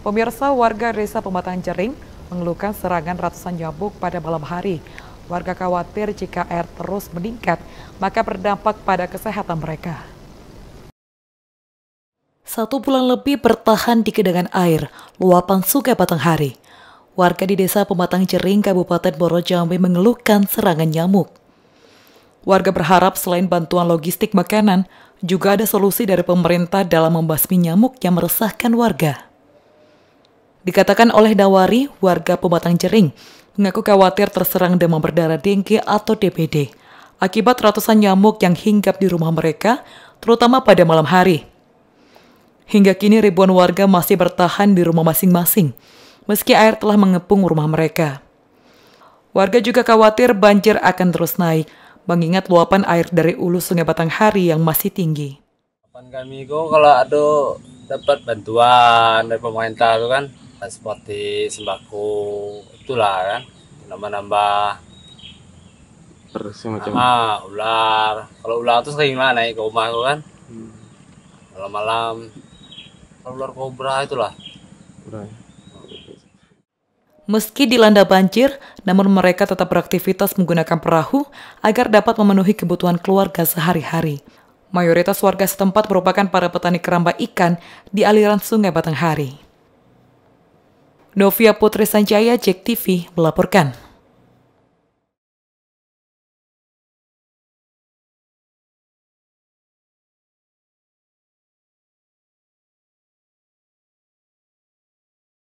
Pemirsa warga desa Pematang Jering mengeluhkan serangan ratusan nyamuk pada malam hari. Warga khawatir jika air terus meningkat, maka berdampak pada kesehatan mereka. Satu bulan lebih bertahan di kedangan air, luapan sungai hari. Warga di desa Pematang Jering, Kabupaten Borojambi mengeluhkan serangan nyamuk. Warga berharap selain bantuan logistik makanan, juga ada solusi dari pemerintah dalam membasmi nyamuk yang meresahkan warga. Dikatakan oleh Dawari, warga Pematang Jering, mengaku khawatir terserang demam berdarah Dengue atau DPD akibat ratusan nyamuk yang hinggap di rumah mereka, terutama pada malam hari. Hingga kini ribuan warga masih bertahan di rumah masing-masing, meski air telah mengepung rumah mereka. Warga juga khawatir banjir akan terus naik, mengingat luapan air dari ulu Sungai Batanghari yang masih tinggi. kami kok kalau ada dapat bantuan dari pemerintah itu kan, dan seperti sembako itulah kan nambah-nambah terus macam ah ular kalau ular itu sering lah naik ke rumah aku kan hmm. malam-malam kalau ular kobra itulah kobra Meski dilanda banjir, namun mereka tetap beraktivitas menggunakan perahu agar dapat memenuhi kebutuhan keluarga sehari-hari. Mayoritas warga setempat merupakan para petani keramba ikan di aliran sungai Batanghari. Novia Putri Sanjaya, Jek TV melaporkan.